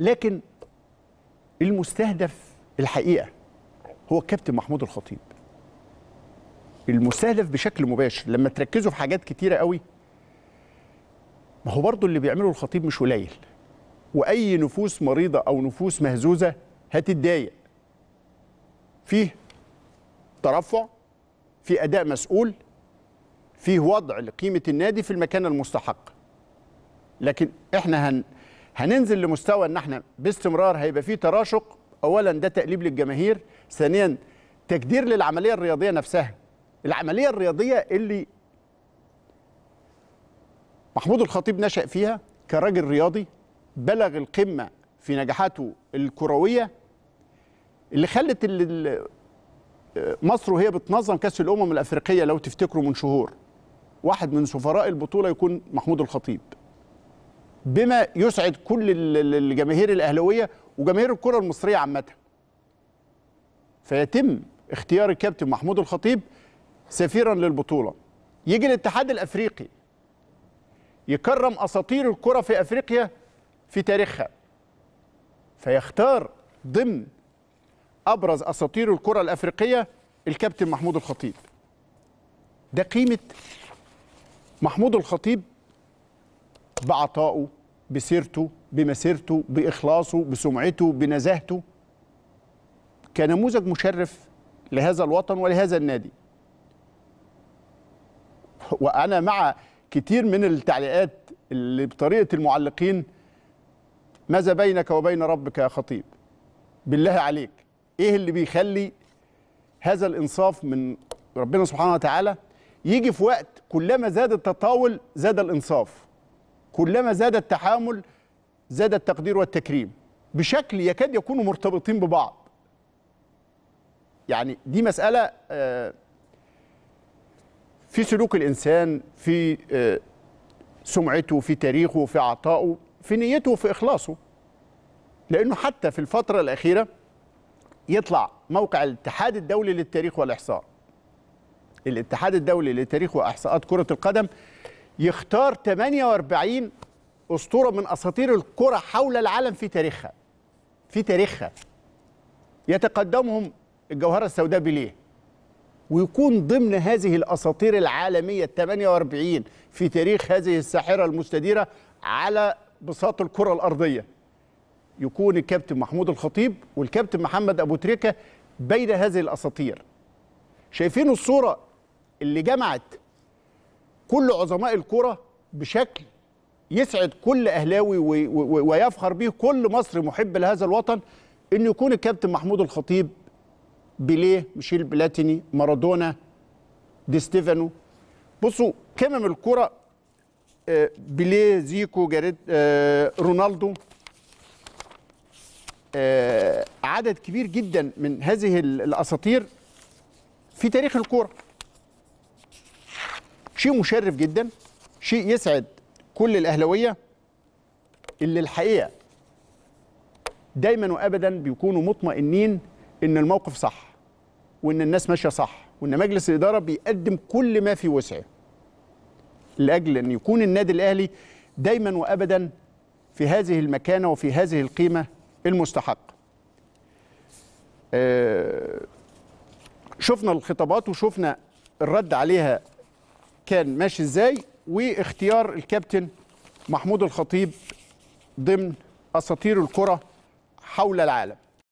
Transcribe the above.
لكن المستهدف الحقيقه هو الكابتن محمود الخطيب المستهدف بشكل مباشر لما تركزوا في حاجات كتيره قوي ما هو برضه اللي بيعمله الخطيب مش قليل واي نفوس مريضه او نفوس مهزوزه هتتضايق فيه ترفع في اداء مسؤول فيه وضع لقيمه النادي في المكان المستحق لكن احنا هن هننزل لمستوى ان احنا باستمرار هيبقى فيه تراشق اولا ده تقليب للجماهير ثانيا تجدير للعمليه الرياضيه نفسها العمليه الرياضيه اللي محمود الخطيب نشأ فيها كراجل رياضي بلغ القمه في نجاحاته الكرويه اللي خلت مصر وهي بتنظم كاس الامم الافريقيه لو تفتكروا من شهور واحد من سفراء البطوله يكون محمود الخطيب بما يسعد كل الجماهير الاهلاويه وجماهير الكره المصريه عامه فيتم اختيار الكابتن محمود الخطيب سفيرا للبطوله يجي الاتحاد الافريقي يكرم اساطير الكره في افريقيا في تاريخها فيختار ضمن ابرز اساطير الكره الافريقيه الكابتن محمود الخطيب ده قيمه محمود الخطيب بعطائه بسيرته بمسيرته بإخلاصه بسمعته بنزاهته كنموذج مشرف لهذا الوطن ولهذا النادي وأنا مع كتير من التعليقات اللي بطريقة المعلقين ماذا بينك وبين ربك يا خطيب بالله عليك ايه اللي بيخلي هذا الانصاف من ربنا سبحانه وتعالى يجي في وقت كلما زاد التطاول زاد الانصاف كلما زاد التحامل زاد التقدير والتكريم بشكل يكاد يكونوا مرتبطين ببعض يعني دي مسألة آه، في سلوك الإنسان في آه، سمعته في تاريخه في عطائه في نيته في إخلاصه لأنه حتى في الفترة الأخيرة يطلع موقع الاتحاد الدولي للتاريخ والإحصاء الاتحاد الدولي للتاريخ وإحصاءات كرة القدم يختار 48 اسطوره من اساطير الكره حول العالم في تاريخها في تاريخها يتقدمهم الجوهره السوداء بيليه ويكون ضمن هذه الاساطير العالميه ال 48 في تاريخ هذه الساحره المستديره على بساط الكره الارضيه يكون الكابتن محمود الخطيب والكابتن محمد ابو تريكه بين هذه الاساطير شايفين الصوره اللي جمعت كل عظماء الكرة بشكل يسعد كل أهلاوي ويفخر به كل مصري محب لهذا الوطن أن يكون الكابتن محمود الخطيب بيليه ميشيل بلاتيني مارادونا دي ستيفانو بصوا كمم الكرة آه، بيليه زيكو جاريت آه، رونالدو آه، عدد كبير جدا من هذه الأساطير في تاريخ الكوره شيء مشرف جدا شيء يسعد كل الاهلاويه اللي الحقيقه دايما وابدا بيكونوا مطمئنين ان الموقف صح وان الناس ماشيه صح وان مجلس الاداره بيقدم كل ما في وسعه لاجل ان يكون النادي الاهلي دايما وابدا في هذه المكانه وفي هذه القيمه المستحقه آه، شفنا الخطابات وشفنا الرد عليها كان ماشي ازاي واختيار الكابتن محمود الخطيب ضمن اساطير الكره حول العالم